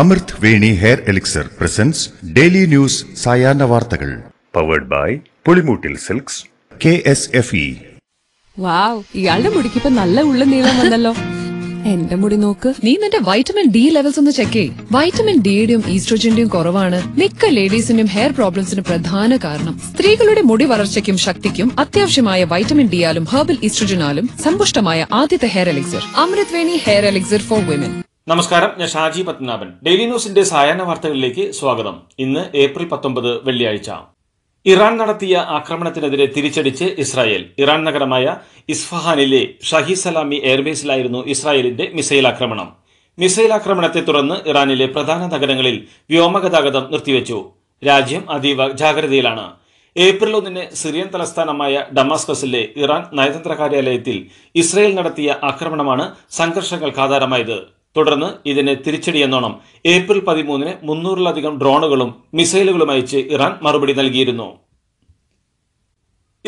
അമൃത് Amrutveni hair elixir presents daily news സായാഹ്ന വാർത്തകൾ powered by Pulimoottil silks K S F E wow ഇയാളുടെ മുടിക്ക് ഇപ്പൊ നല്ല ഉള്ള നീളം വന്നല്ലോ എന്റെ മുടി നോക്ക് നീ നിന്റെ വൈറ്റമിൻ ഡി ലെവൽസ് ഒന്ന് ചെക്ക് ചെയ് വൈറ്റമിൻ ഡിയുടെയും ഈസ്ട്രോജന്റെയും കുറവാണ് മിക്ക ലേഡീസിന്റെയും ഹെയർ പ്രോബ്ലംസിന് പ്രധാന കാരണം സ്ത്രീകളുടെ മുടി വളർച്ചയ്ക്കും ശക്തിക്കും അത്യാവശ്യമായ വൈറ്റമിൻ ഡിയാലും ഹെർബൽ ഈസ്ട്രോജനാലും സമ്പുഷ്ടമായ ആദ്യത്തെ hair elixir Amrit Amrutveni hair elixir for women നമസ്കാരം ഞാൻ ഷാജി പത്മനാഭൻ ഡെയിലി ന്യൂസിന്റെ സായാഹ്ന വാർത്തകളിലേക്ക് സ്വാഗതം ഇന്ന് ഏപ്രിൽ പത്തൊമ്പത് വെള്ളിയാഴ്ച ഇറാൻ നടത്തിയ ആക്രമണത്തിനെതിരെ തിരിച്ചടിച്ച് ഇസ്രായേൽ ഇറാൻ നഗരമായ ഇസ്ഫഹാനിലെ ഷഹി സലാമി എയർബേസിലായിരുന്നു ഇസ്രായേലിന്റെ മിസൈൽ ആക്രമണം മിസൈൽ ആക്രമണത്തെ തുടർന്ന് ഇറാനിലെ പ്രധാന നഗരങ്ങളിൽ വ്യോമഗതാഗതം നിർത്തിവെച്ചു രാജ്യം അതീവ ജാഗ്രതയിലാണ് ഏപ്രിൽ ഒന്നിന് സിറിയൻ തലസ്ഥാനമായ ഡമാസ്കസിലെ ഇറാൻ നയതന്ത്ര കാര്യാലയത്തിൽ ഇസ്രായേൽ നടത്തിയ ആക്രമണമാണ് സംഘർഷങ്ങൾക്ക് ആധാരമായത് തുടർന്ന് ഇതിന് തിരിച്ചടിയെന്നോണം ഏപ്രിൽ പതിമൂന്നിന് മുന്നൂറിലധികം ഡ്രോണുകളും മിസൈലുകളും അയച്ച് ഇറാൻ മറുപടി നൽകിയിരുന്നു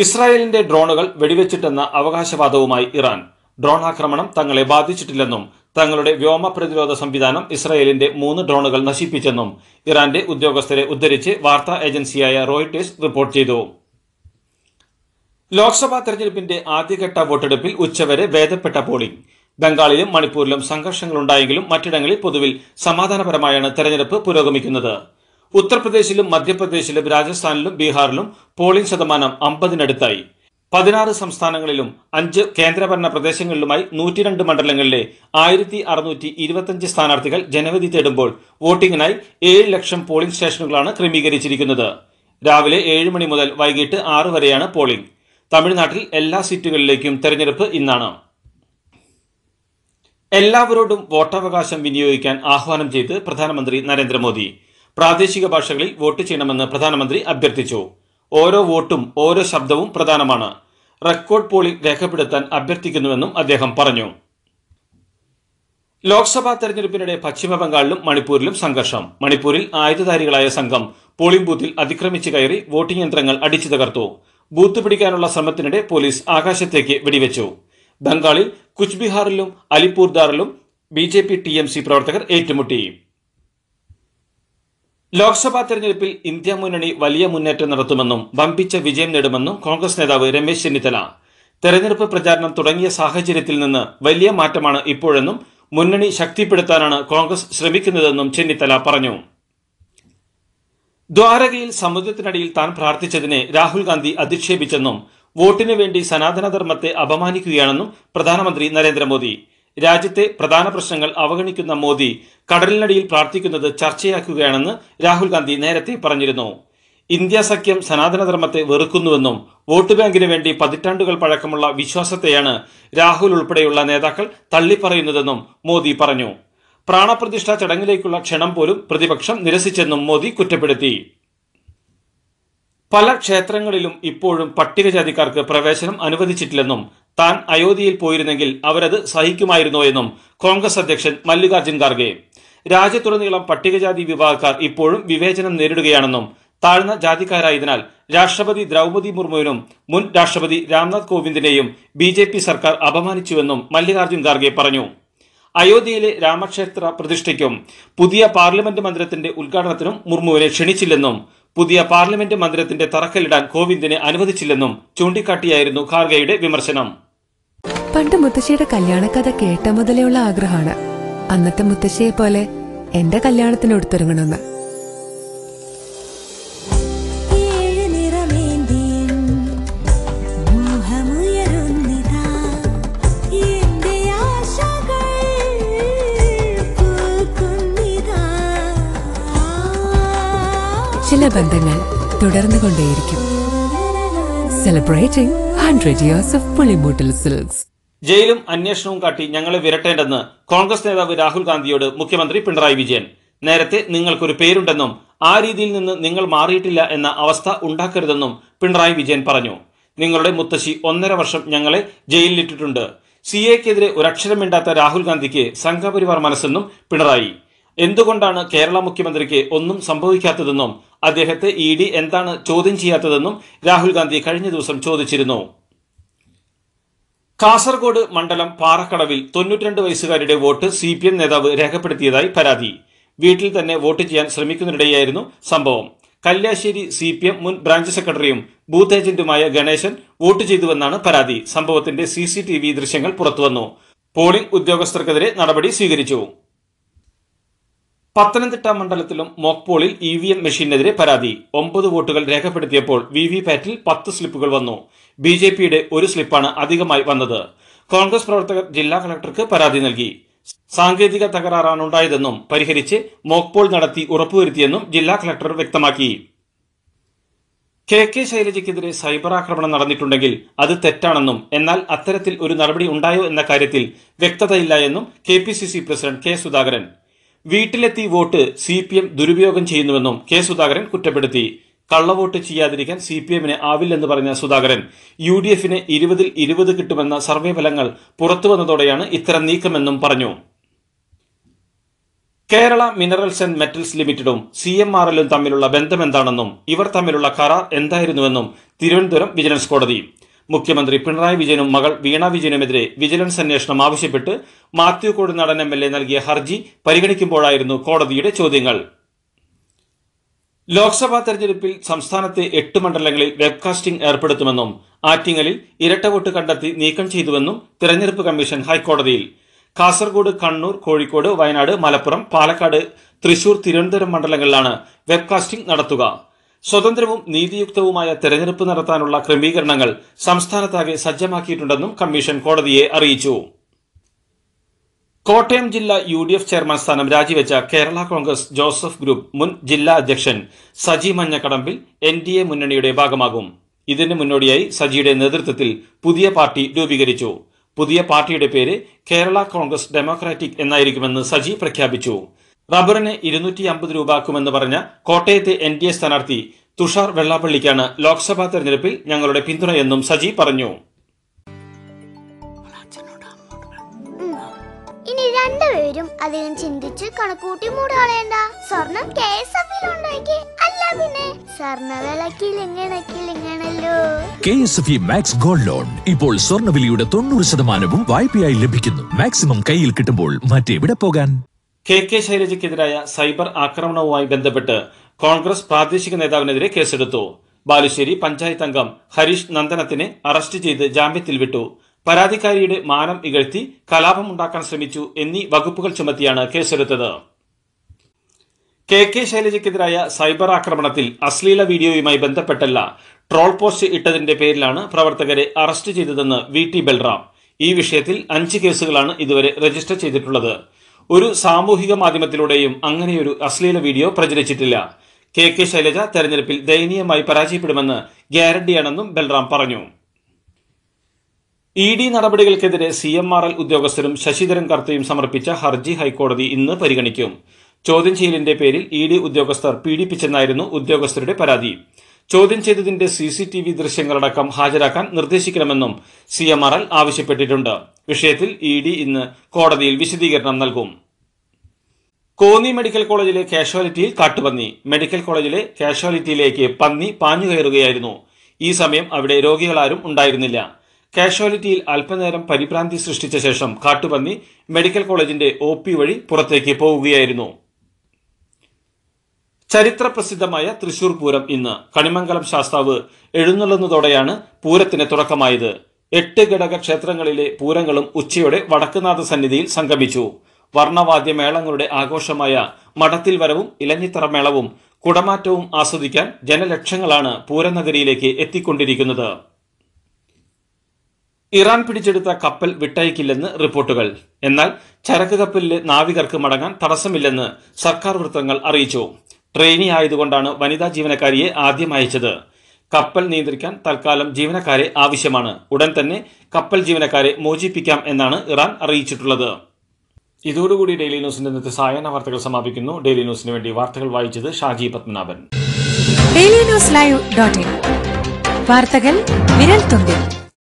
ഇസ്രായേലിന്റെ ഡ്രോണുകൾ വെടിവെച്ചിട്ടെന്ന അവകാശവാദവുമായി ഇറാൻ ഡ്രോൺ ആക്രമണം തങ്ങളെ ബാധിച്ചിട്ടില്ലെന്നും തങ്ങളുടെ വ്യോമ പ്രതിരോധ സംവിധാനം ഇസ്രായേലിന്റെ മൂന്ന് ഡ്രോണുകൾ നശിപ്പിച്ചെന്നും ഇറാന്റെ ഉദ്യോഗസ്ഥരെ ഉദ്ധരിച്ച് വാർത്താ ഏജൻസിയായ റോയിട്ടേഴ്സ് റിപ്പോർട്ട് ചെയ്തു ലോക്സഭാ തെരഞ്ഞെടുപ്പിന്റെ ആദ്യഘട്ട വോട്ടെടുപ്പിൽ ഉച്ചവരെ വേദപ്പെട്ട പോളിംഗ് ബംഗാളിലും മണിപ്പൂരിലും സംഘർഷങ്ങളുണ്ടായെങ്കിലും മറ്റിടങ്ങളിൽ പൊതുവിൽ സമാധാനപരമായാണ് തെരഞ്ഞെടുപ്പ് പുരോഗമിക്കുന്നത് ഉത്തർപ്രദേശിലും മധ്യപ്രദേശിലും രാജസ്ഥാനിലും ബീഹാറിലും പോളിംഗ് ശതമാനം അമ്പതിനടുത്തായി പതിനാറ് സംസ്ഥാനങ്ങളിലും അഞ്ച് കേന്ദ്രഭരണ പ്രദേശങ്ങളിലുമായി നൂറ്റിരണ്ട് മണ്ഡലങ്ങളിലെ ആയിരത്തി അറുനൂറ്റി ഇരുപത്തിയഞ്ച് സ്ഥാനാർത്ഥികൾ ജനവിധി തേടുമ്പോൾ വോട്ടിങ്ങിനായി ഏഴ് ലക്ഷം പോളിംഗ് സ്റ്റേഷനുകളാണ് ക്രമീകരിച്ചിരിക്കുന്നത് രാവിലെ ഏഴ് മണി മുതൽ വൈകിട്ട് ആറ് വരെയാണ് പോളിംഗ് തമിഴ്നാട്ടിൽ എല്ലാ സീറ്റുകളിലേക്കും തെരഞ്ഞെടുപ്പ് ഇന്നാണ് എല്ലാവരോടും വോട്ടവകാശം വിനിയോഗിക്കാൻ ആഹ്വാനം ചെയ്ത് പ്രധാനമന്ത്രി നരേന്ദ്രമോദി പ്രാദേശിക ഭാഷകളിൽ വോട്ട് ചെയ്യണമെന്ന് പ്രധാനമന്ത്രി അഭ്യർത്ഥിച്ചു ഓരോ വോട്ടും ഓരോ ശബ്ദവും പ്രധാനമാണ് റെക്കോർഡ് പോളിംഗ് രേഖപ്പെടുത്താൻ അഭ്യർത്ഥിക്കുന്നുവെന്നും അദ്ദേഹം പറഞ്ഞു ലോക്സഭാ തെരഞ്ഞെടുപ്പിനിടെ പശ്ചിമബംഗാളിലും മണിപ്പൂരിലും സംഘർഷം മണിപ്പൂരിൽ ആയുധധാരികളായ സംഘം പോളിംഗ് ബൂത്തിൽ അതിക്രമിച്ചു കയറി വോട്ടിംഗ് യന്ത്രങ്ങൾ അടിച്ചു തകർത്തു ബൂത്ത് പിടിക്കാനുള്ള ശ്രമത്തിനിടെ പോലീസ് ആകാശത്തേക്ക് വെടിവെച്ചു ബംഗാളിൽ കുച്ച്ബിഹാറിലും അലിപൂർദാറിലും B J P T M C പ്രവർത്തകർ ഏറ്റുമുട്ടി ലോക്സഭാ തെരഞ്ഞെടുപ്പിൽ ഇന്ത്യ മുന്നണി വലിയ മുന്നേറ്റം നടത്തുമെന്നും വമ്പിച്ച വിജയം നേടുമെന്നും കോൺഗ്രസ് നേതാവ് രമേശ് ചെന്നിത്തല തെരഞ്ഞെടുപ്പ് പ്രചാരണം തുടങ്ങിയ സാഹചര്യത്തിൽ നിന്ന് വലിയ മാറ്റമാണ് ഇപ്പോഴെന്നും മുന്നണി ശക്തിപ്പെടുത്താനാണ് കോൺഗ്രസ് ശ്രമിക്കുന്നതെന്നും ചെന്നിത്തല പറഞ്ഞു ദ്വാരകയിൽ സമുദ്രത്തിനടിയിൽ താൻ പ്രാർത്ഥിച്ചതിനെ രാഹുൽ ഗാന്ധി അധിക്ഷേപിച്ചെന്നും വോട്ടിനു വേണ്ടി സനാതനധർമ്മത്തെ അപമാനിക്കുകയാണെന്നും പ്രധാനമന്ത്രി നരേന്ദ്രമോദി രാജ്യത്തെ പ്രധാന പ്രശ്നങ്ങൾ അവഗണിക്കുന്ന മോദി കടലിനടിയിൽ പ്രാർത്ഥിക്കുന്നത് ചർച്ചയാക്കുകയാണെന്ന് രാഹുൽ ഗാന്ധി നേരത്തെ പറഞ്ഞിരുന്നു ഇന്ത്യ സഖ്യം സനാതനധർമ്മത്തെ വെറുക്കുന്നുവെന്നും വോട്ട് ബാങ്കിന് വേണ്ടി പതിറ്റാണ്ടുകൾ പഴക്കമുള്ള വിശ്വാസത്തെയാണ് രാഹുൽ ഉൾപ്പെടെയുള്ള നേതാക്കൾ തള്ളിപ്പറയുന്നതെന്നും മോദി പറഞ്ഞു പ്രാണപ്രതിഷ്ഠാ ചടങ്ങിലേക്കുള്ള ക്ഷണം പോലും പ്രതിപക്ഷം നിരസിച്ചെന്നും മോദി കുറ്റപ്പെടുത്തി പല ക്ഷേത്രങ്ങളിലും ഇപ്പോഴും പട്ടികജാതിക്കാർക്ക് പ്രവേശനം അനുവദിച്ചിട്ടില്ലെന്നും താൻ അയോധ്യയിൽ പോയിരുന്നെങ്കിൽ അവരത് സഹിക്കുമായിരുന്നോ എന്നും കോൺഗ്രസ് അധ്യക്ഷൻ മല്ലികാർജ്ജുൻ ഖാർഗെ രാജ്യത്തുടനീളം പട്ടികജാതി വിഭാഗക്കാർ ഇപ്പോഴും വിവേചനം നേരിടുകയാണെന്നും താഴ്ന്ന ജാതിക്കാരായതിനാൽ രാഷ്ട്രപതി ദ്രൗപദി മുർമുവിനും മുൻ രാഷ്ട്രപതി രാംനാഥ് കോവിന്ദിനെയും ബി ജെ പി സർക്കാർ അപമാനിച്ചുവെന്നും മല്ലികാർജ്ജുൻ ഖാർഗെ പറഞ്ഞു അയോധ്യയിലെ രാമക്ഷേത്ര പ്രതിഷ്ഠയ്ക്കും പുതിയ പാർലമെന്റ് മന്ദിരത്തിന്റെ ഉദ്ഘാടനത്തിനും മുർമുവിനെ ക്ഷണിച്ചില്ലെന്നും പുതിയ പാർലമെന്റ് മന്ദിരത്തിന്റെ തറക്കല്ലിടാൻ കോവിന്ദിനെ അനുവദിച്ചില്ലെന്നും ചൂണ്ടിക്കാട്ടിയായിരുന്നു ഖാർഗയുടെ വിമർശനം പണ്ട് മുത്തശ്ശിയുടെ കല്യാണക്കഥ കേട്ട മുതലേ ഉള്ള ആഗ്രഹമാണ് അന്നത്തെ മുത്തശ്ശിയെ പോലെ എന്റെ കല്യാണത്തിന് എടുത്തിറങ്ങണമെന്ന് ചില ബന്ധങ്ങൾ തുടർന്നു കൊണ്ടേയിരിക്കും celebrating hundred years of Pulimoottil silks ജയിലും അന്വേഷണവും കാട്ടി ഞങ്ങളെ വിരട്ടേണ്ടെന്ന് കോൺഗ്രസ് നേതാവ് രാഹുൽ ഗാന്ധിയോട് മുഖ്യമന്ത്രി പിണറായി വിജയൻ നേരത്തെ നിങ്ങൾക്കൊരു പേരുണ്ടെന്നും ആ രീതിയിൽ നിന്ന് നിങ്ങൾ മാറിയിട്ടില്ല എന്ന അവസ്ഥ ഉണ്ടാക്കരുതെന്നും പിണറായി വിജയൻ പറഞ്ഞു നിങ്ങളുടെ മുത്തശ്ശി ഒന്നര വർഷം ഞങ്ങളെ ജയിലിലിട്ടിട്ടുണ്ട് സി എക്കെതിരെ ഒരക്ഷരം മിണ്ടാത്ത രാഹുൽ ഗാന്ധിക്ക് സംഘപരിവാർ മനസ്സെന്നും പിണറായി എന്തുകൊണ്ടാണ് കേരള മുഖ്യമന്ത്രിക്ക് ഒന്നും സംഭവിക്കാത്തതെന്നും അദ്ദേഹത്തെ ഇ ഡി എന്താണ് ചോദ്യം ചെയ്യാത്തതെന്നും രാഹുൽ ഗാന്ധി കഴിഞ്ഞ ദിവസം ചോദിച്ചിരുന്നു കാസർഗോഡ് മണ്ഡലം പാറക്കടവിൽ തൊണ്ണൂറ്റിരണ്ട് വയസ്സുകാരുടെ വോട്ട് സി പി എം നേതാവ് രേഖപ്പെടുത്തിയതായി പരാതി വീട്ടിൽ തന്നെ വോട്ട് ചെയ്യാൻ ശ്രമിക്കുന്നതിനിടെയായിരുന്നു സംഭവം കല്യാശ്ശേരി സി പി എം മുൻ ബ്രാഞ്ച് സെക്രട്ടറിയും ബൂത്ത് ഏജന്റുമായ ഗണേശൻ വോട്ട് ചെയ്തുവെന്നാണ് പരാതി സംഭവത്തിന്റെ സി സി ടി വി ദൃശ്യങ്ങൾ പുറത്തുവന്നു പോളിംഗ് ഉദ്യോഗസ്ഥർക്കെതിരെ നടപടി സ്വീകരിച്ചു പത്തനംതിട്ട മണ്ഡലത്തിലും മോക് പോളിൽ ഇ വി എം മെഷീനെതിരെ പരാതി ഒമ്പത് വോട്ടുകൾ രേഖപ്പെടുത്തിയപ്പോൾ വി വി പാറ്റിൽ പത്ത് സ്ലിപ്പുകൾ വന്നു ബി ജെ പിയുടെ ഒരു സ്ലിപ്പാണ് അധികമായി വന്നത് കോൺഗ്രസ് പ്രവർത്തകർ ജില്ലാ കളക്ടർക്ക് പരാതി നൽകി സാങ്കേതിക ഉണ്ടായതെന്നും പരിഹരിച്ച് മോക് പോൾ നടത്തി ഉറപ്പുവരുത്തിയെന്നും ജില്ലാ കളക്ടർ വ്യക്തമാക്കി കെ കെ ശൈലജയ്ക്കെതിരെ സൈബർ ആക്രമണം നടന്നിട്ടുണ്ടെങ്കിൽ അത് തെറ്റാണെന്നും എന്നാൽ അത്തരത്തിൽ ഒരു നടപടി ഉണ്ടായോ എന്ന കാര്യത്തിൽ വ്യക്തതയില്ല എന്നും K P C C president K Sudhakaran വീട്ടിലെത്തി വോട്ട് സി പി എം ദുരുപയോഗം ചെയ്യുന്നുവെന്നും കെ സുധാകരൻ കുറ്റപ്പെടുത്തി കള്ളവോട്ട് ചെയ്യാതിരിക്കാൻ സി പി എമ്മിന് ആവില്ലെന്ന് പറഞ്ഞ സുധാകരൻ യു ഡി എഫിന് ഇരുപതിൽ ഇരുപത് കിട്ടുമെന്ന സർവേ ഫലങ്ങൾ പുറത്തു ഇത്തരം നീക്കമെന്നും പറഞ്ഞു കേരള മിനറൽസ് ആൻഡ് മെറ്റൽസ് ലിമിറ്റഡും സി എം ആർ എല്ലും തമ്മിലുള്ള ബന്ധമെന്താണെന്നും ഇവർ തമ്മിലുള്ള കരാർ എന്തായിരുന്നുവെന്നും തിരുവനന്തപുരം വിജിലൻസ് കോടതി മുഖ്യമന്ത്രി പിണറായി വിജയനും മകൾ വീണ വിജയനുമെതിരെ വിജിലൻസ് അന്വേഷണം ആവശ്യപ്പെട്ട് മാത്യു നടൻ എം എൽ എ നൽകിയ ഹർജി പരിഗണിക്കുമ്പോഴായിരുന്നു കോടതിയുടെ ചോദ്യങ്ങൾ ലോക്സഭാ തെരഞ്ഞെടുപ്പിൽ സംസ്ഥാനത്തെ എട്ട് മണ്ഡലങ്ങളിൽ വെബ്കാസ്റ്റിംഗ് ഏർപ്പെടുത്തുമെന്നും ആറ്റിങ്ങലിൽ ഇരട്ട വോട്ട് കണ്ടെത്തി നീക്കം ചെയ്തുവെന്നും തിരഞ്ഞെടുപ്പ് കമ്മീഷൻ ഹൈക്കോടതിയിൽ കാസർഗോഡ് കണ്ണൂർ കോഴിക്കോട് വയനാട് മലപ്പുറം പാലക്കാട് തൃശൂർ തിരുവനന്തപുരം മണ്ഡലങ്ങളിലാണ് വെബ്കാസ്റ്റിംഗ് നടത്തുക സ്വതന്ത്രവും നീതിയുക്തവുമായ തെരഞ്ഞെടുപ്പ് നടത്താനുള്ള ക്രമീകരണങ്ങൾ സംസ്ഥാനത്താകെ സജ്ജമാക്കിയിട്ടുണ്ടെന്നും കമ്മീഷൻ കോടതിയെ അറിയിച്ചു കോട്ടയം ജില്ലാ യു ഡി എഫ് ചെയർമാൻ സ്ഥാനം രാജിവെച്ച കേരള കോൺഗ്രസ് ജോസഫ് ഗ്രൂപ്പ് മുൻ ജില്ലാ അധ്യക്ഷൻ Saji Manjakadambil N D A മുന്നണിയുടെ ഭാഗമാകും ഇതിന് മുന്നോടിയായി സജിയുടെ നേതൃത്വത്തിൽ പുതിയ പാർട്ടി രൂപീകരിച്ചു പുതിയ പാർട്ടിയുടെ പേര് കേരള കോൺഗ്രസ് ഡെമോക്രാറ്റിക് എന്നായിരിക്കുമെന്ന് സജി പ്രഖ്യാപിച്ചു റബ്ബറിന് ഇരുന്നൂറ്റി അമ്പത് രൂപാക്കുമെന്ന് പറഞ്ഞ കോട്ടയത്തെ എൻ ഡി എ സ്ഥാനാർത്ഥി തുഷാർ വെള്ളാപ്പള്ളിക്കാണ് ലോക്സഭാ തെരഞ്ഞെടുപ്പിൽ ഞങ്ങളുടെ പിന്തുണയെന്നും സജി പറഞ്ഞു ഇനി രണ്ടുപേരും അധികം ചിന്തിച്ച് കണക്കൂട്ടി മൂടുകളയണ്ട സ്വർണം കെ എസ് എഫിൽ ഉണ്ടാക്കി അല്ല പിന്നെ സ്വർണ്ണവിലക്കിലിങ്ങണക്കിലിങ്ങണല്ലോ K S F max gold loan ഇപ്പോൾ വിലയുടെ തൊണ്ണൂറ് ശതമാനവും വായ്പയായി ലഭിക്കുന്നു മാക്സിമം കയ്യിൽ കിട്ടുമ്പോൾ മറ്റെവിടെ പോകാൻ കെ കെ ശൈലജയ്ക്കെതിരായ സൈബർ ആക്രമണവുമായി ബന്ധപ്പെട്ട് കോൺഗ്രസ് പ്രാദേശിക നേതാവിനെതിരെ കേസെടുത്തു ബാലുശ്ശേരി പഞ്ചായത്ത് അംഗം ഹരീഷ് നന്ദനത്തിനെ അറസ്റ്റ് ചെയ്ത് ജാമ്യത്തിൽ വിട്ടു പരാതിക്കാരിയുടെ മാനം ഇകഴ്ത്തി കലാപമുണ്ടാക്കാൻ ശ്രമിച്ചു എന്നീ വകുപ്പുകൾ ചുമത്തിയാണ് കേസെടുത്തത് കെ കെ ശൈലജയ്ക്കെതിരായ സൈബർ ആക്രമണത്തിൽ അശ്ലീല വീഡിയോയുമായി ബന്ധപ്പെട്ടല്ല ട്രോൾ പോസ്റ്റ് ഇട്ടതിന്റെ പേരിലാണ് പ്രവർത്തകരെ അറസ്റ്റ് ചെയ്തതെന്ന് വി ടി ബൽറാം ഈ വിഷയത്തിൽ അഞ്ച് കേസുകളാണ് ഇതുവരെ രജിസ്റ്റർ ചെയ്തിട്ടുള്ളത് ഒരു സാമൂഹിക മാധ്യമത്തിലൂടെയും അങ്ങനെയൊരു അശ്ലീല വീഡിയോ പ്രചരിച്ചിട്ടില്ല കെ കെ ശൈലജ തെരഞ്ഞെടുപ്പിൽ ദയനീയമായി പരാജയപ്പെടുമെന്ന് ഗ്യാരണ്ടിയാണെന്നും ബൽറാം പറഞ്ഞു ഇ ഡി നടപടികൾക്കെതിരെ സി എം ആർ എൽ ഉദ്യോഗസ്ഥരും ശശിധരൻ കർത്തയും സമർപ്പിച്ച ഹർജി ഹൈക്കോടതി ഇന്ന് പരിഗണിക്കും ചോദ്യം ചെയ്യലിന്റെ പേരിൽ ഇ ഡി ഉദ്യോഗസ്ഥർ പീഡിപ്പിച്ചെന്നായിരുന്നു ഉദ്യോഗസ്ഥരുടെ പരാതി ചോദ്യം ചെയ്തതിന്റെ സി സി ടി വി ദൃശ്യങ്ങളടക്കം ഹാജരാക്കാൻ നിർദ്ദേശിക്കണമെന്നും സി എം ആർ എൽ ആവശ്യപ്പെട്ടിട്ടുണ്ട് വിഷയത്തിൽ ഇ ഡി ഇന്ന് കോടതിയിൽ വിശദീകരണം നൽകും കോന്നി മെഡിക്കൽ കോളേജിലെ കാഷ്വാലിറ്റിയിൽ കാട്ടുപന്നി മെഡിക്കൽ കോളേജിലെ കാഷ്വാലിറ്റിയിലേക്ക് പന്നി പാഞ്ഞു കയറുകയായിരുന്നു ഈ സമയം അവിടെ രോഗികളാരും ഉണ്ടായിരുന്നില്ല കാഷ്വാലിറ്റിയിൽ അല്പനേരം പരിഭ്രാന്തി സൃഷ്ടിച്ച ശേഷം കാട്ടുപന്നി മെഡിക്കൽ കോളേജിന്റെ ഒ വഴി പുറത്തേക്ക് പോവുകയായിരുന്നു ചരിത്ര പ്രസിദ്ധമായ തൃശൂർ പൂരം ഇന്ന് കണിമംഗലം ശാസ്താവ് എഴുന്നള്ളുന്നതോടെയാണ് പൂരത്തിന് തുടക്കമായത് എട്ട് ഘടക ക്ഷേത്രങ്ങളിലെ പൂരങ്ങളും ഉച്ചയോടെ വടക്കുനാഥ സന്നിധിയിൽ സംഗമിച്ചു വർണ്ണവാദ്യമേളങ്ങളുടെ ആഘോഷമായ മഠത്തിൽ വരവും ഇലഞ്ഞിത്തറ മേളവും കുടമാറ്റവും ആസ്വദിക്കാൻ ജനലക്ഷങ്ങളാണ് പൂരനഗരിയിലേക്ക് എത്തിക്കൊണ്ടിരിക്കുന്നത് ഇറാൻ പിടിച്ചെടുത്ത കപ്പൽ വിട്ടയക്കില്ലെന്ന് റിപ്പോർട്ടുകൾ എന്നാൽ ചരക്ക് കപ്പലിലെ നാവികർക്ക് മടങ്ങാൻ തടസ്സമില്ലെന്ന് സർക്കാർ വൃത്തങ്ങൾ അറിയിച്ചു ട്രെയിനി ആയതുകൊണ്ടാണ് വനിതാ ജീവനക്കാരിയെ ആദ്യം അയച്ചത് കപ്പൽ നിയന്ത്രിക്കാൻ തൽക്കാലം ജീവനക്കാരെ ആവശ്യമാണ് ഉടൻ തന്നെ കപ്പൽ ജീവനക്കാരെ മോചിപ്പിക്കാം എന്നാണ് ഇറാൻ അറിയിച്ചിട്ടുള്ളത് ഇതോടുകൂടി ഡെയിലി ന്യൂസിന്റെ ഇന്നത്തെ സായാഹ്ന വാർത്തകൾ സമാപിക്കുന്നു ഡെയിലി ന്യൂസിന് വേണ്ടി വാർത്തകൾ വായിച്ചത് Shaji Padmanabhan daily news live dot in വാർത്തകൾ വിരൽ തുമ്പിൽ